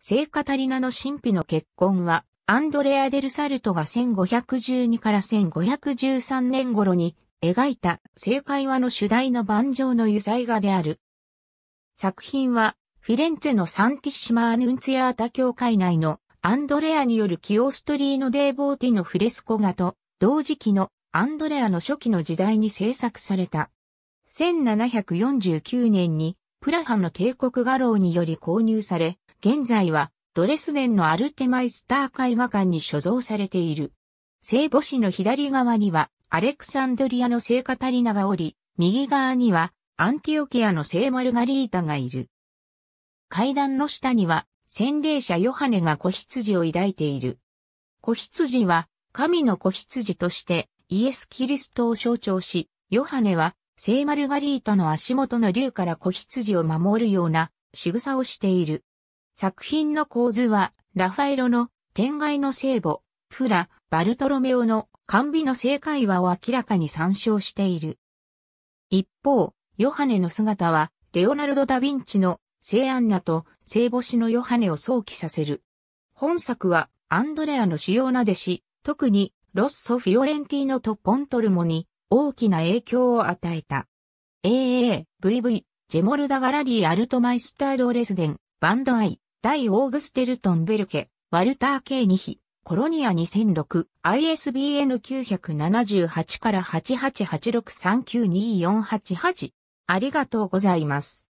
聖カタリナの神秘の結婚は、アンドレア・デル・サルトが1512から1513年頃に描いた聖会話の主題の盤上の油彩画である。作品は、フィレンツェのサンティッシマ・アヌンツィアータ教会内のアンドレアによるキオストリーノ・デーボーティのフレスコ画と、同時期のアンドレアの初期の時代に制作された。1749年にプラハの帝国画廊により購入され、現在はドレスデンのアルテマイスター絵画館に所蔵されている。聖母子の左側にはアレクサンドリアの聖カタリナがおり、右側にはアンティオキアの聖マルガリータがいる。階段の下には洗礼者ヨハネが子羊を抱いている。子羊は神の子羊としてイエス・キリストを象徴し、ヨハネは聖マルガリータの足元の竜から子羊を守るような仕草をしている。作品の構図は、ラファエロの天外の聖母、フラ、バルトロメオの完備の正解話を明らかに参照している。一方、ヨハネの姿は、レオナルド・ダ・ヴィンチの聖アンナと聖母子のヨハネを想起させる。本作は、アンドレアの主要な弟子、特にロッソ・フィオレンティーノとポントルモに大きな影響を与えた。AA、VV、ジェモルダ・ガラリー・アルトマイスタード・レスデン、バンド・アイ、大オーグステルトン・ベルケ、ワルター・ケイニヒ、コロニア2006、ISBN 978から8 8 8 6 3 9 2 4 8 8ありがとうございます。